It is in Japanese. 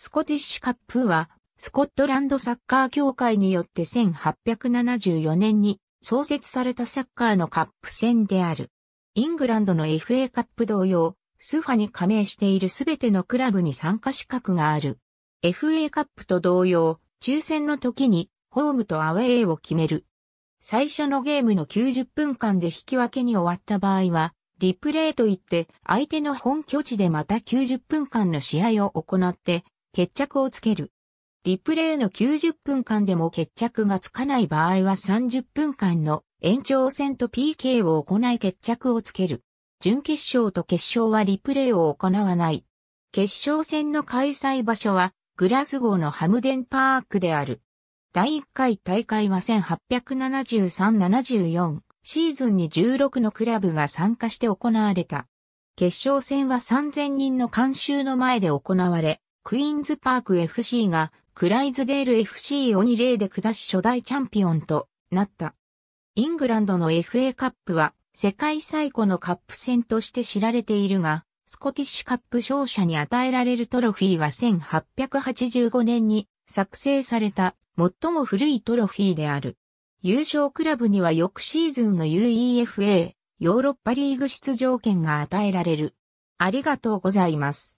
スコティッシュカップは、スコットランドサッカー協会によって1874年に創設されたサッカーのカップ戦である。イングランドの FA カップ同様、スーファに加盟しているすべてのクラブに参加資格がある。FA カップと同様、抽選の時にホームとアウェーを決める。最初のゲームの90分間で引き分けに終わった場合は、リプレイといって相手の本拠地でまた90分間の試合を行って、決着をつける。リプレイの90分間でも決着がつかない場合は30分間の延長戦と PK を行い決着をつける。準決勝と決勝はリプレイを行わない。決勝戦の開催場所はグラスゴーのハムデンパークである。第1回大会は1873-74シーズンに16のクラブが参加して行われた。決勝戦は3000人の監修の前で行われ、クイーンズパーク FC がクライズデール FC を2例で下し初代チャンピオンとなった。イングランドの FA カップは世界最古のカップ戦として知られているが、スコティッシュカップ勝者に与えられるトロフィーは1885年に作成された最も古いトロフィーである。優勝クラブには翌シーズンの UEFA ヨーロッパリーグ出場権が与えられる。ありがとうございます。